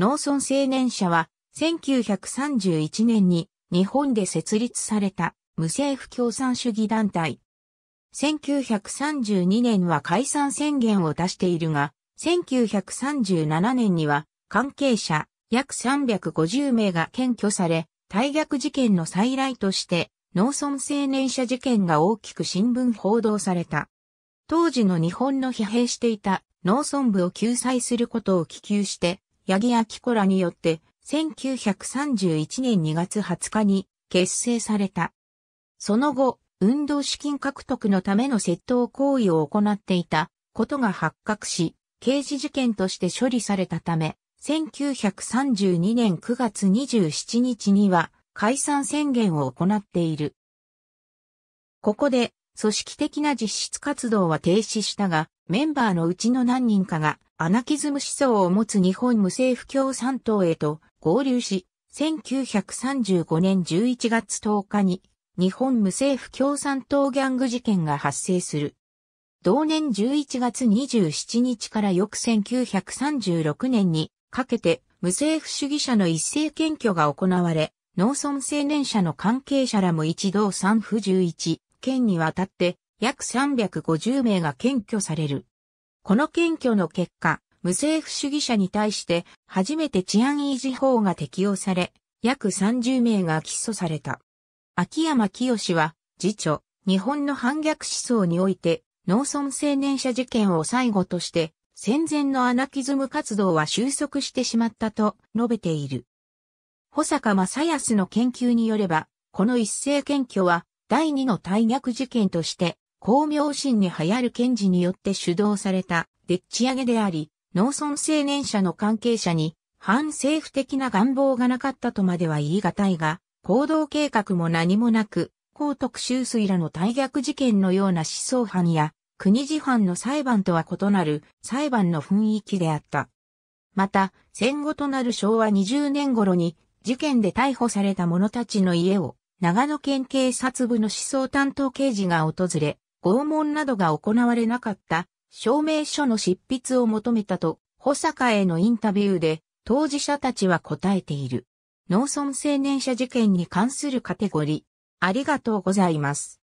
農村青年社は、1931年に日本で設立された無政府共産主義団体。1932年は解散宣言を出しているが、1937年には関係者約350名が検挙され、大逆事件の再来として農村青年社事件が大きく新聞報道された。当時の日本の疲弊していた農村部を救済することを希求して八木明子らによって、1931年2月20日に結成された。その後、運動資金獲得のための窃盗行為を行っていたことが発覚し、刑事事件として処理されたため、1932年9月27日には解散宣言を行っている。ここで組織的な実質活動は停止したが、メンバーのうちの何人かがアナキズム思想を持つ日本無政府共産党へと合流し、1935年11月10日に日本無政府共産党ギャング事件が発生する。同年11月27日から翌1936年にかけて無政府主義者の一斉検挙が行われ、農村青年者の関係者らも一同三府11県にわたって約350名が検挙される。この検挙の結果、無政府主義者に対して初めて治安維持法が適用され、約30名が起訴された。秋山清は、次女、日本の反逆思想において、農村青年者事件を最後として、戦前のアナキズム活動は収束してしまったと述べている。保坂正康の研究によれば、この一斉検挙は第二の大逆事件として公明心に流行る検事によって主導された、でっち上げであり、農村青年者の関係者に、反政府的な願望がなかったとまでは言い難いが、行動計画も何もなく、高徳州水らの大逆事件のような思想犯や、国事犯の裁判とは異なる裁判の雰囲気であった。また、戦後となる昭和20年頃に、事件で逮捕された者たちの家を、長野県警察部の思想担当刑事が訪れ、拷問などが行われなかった証明書の執筆を求めたと、保坂へのインタビューで当事者たちは答えている。農村青年者事件に関するカテゴリー。ありがとうございます。